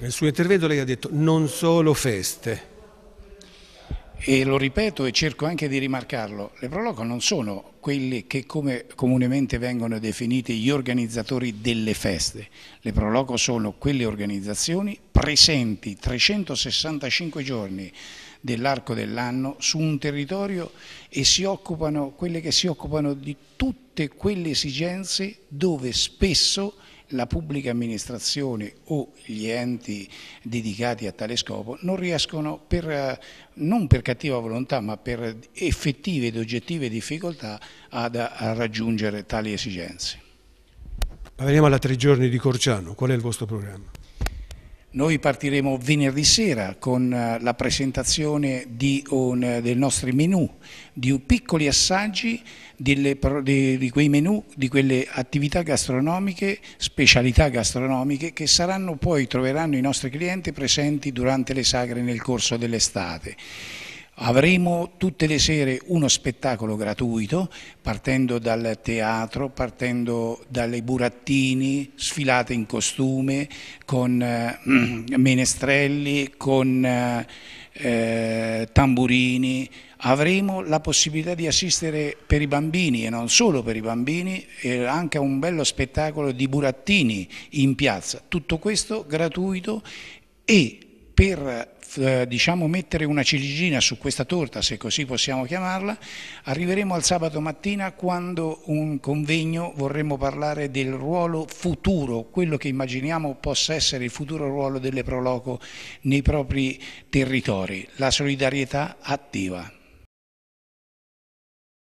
Nel suo intervento lei ha detto non solo feste. E lo ripeto e cerco anche di rimarcarlo, le Proloco non sono quelli che come comunemente vengono definiti gli organizzatori delle feste, le Proloco sono quelle organizzazioni presenti 365 giorni dell'arco dell'anno su un territorio e si occupano, quelle che si occupano di tutte quelle esigenze dove spesso la pubblica amministrazione o gli enti dedicati a tale scopo non riescono, per, eh, non per cattiva volontà, ma per effettive ed oggettive difficoltà ad, a raggiungere tali esigenze. Veniamo alla tre giorni di Corciano, qual è il vostro programma? Noi partiremo venerdì sera con eh, la presentazione un, eh, del nostro menù, di piccoli assaggi delle, di, di, quei menù, di quelle attività gastronomiche, specialità gastronomiche che saranno poi, troveranno i nostri clienti presenti durante le sagre nel corso dell'estate. Avremo tutte le sere uno spettacolo gratuito, partendo dal teatro, partendo dalle burattini, sfilate in costume, con eh, menestrelli, con eh, eh, tamburini. Avremo la possibilità di assistere per i bambini e non solo per i bambini, eh, anche a un bello spettacolo di burattini in piazza. Tutto questo gratuito e per eh, diciamo mettere una ciliegina su questa torta, se così possiamo chiamarla, arriveremo al sabato mattina quando un convegno vorremmo parlare del ruolo futuro, quello che immaginiamo possa essere il futuro ruolo delle Proloco nei propri territori, la solidarietà attiva.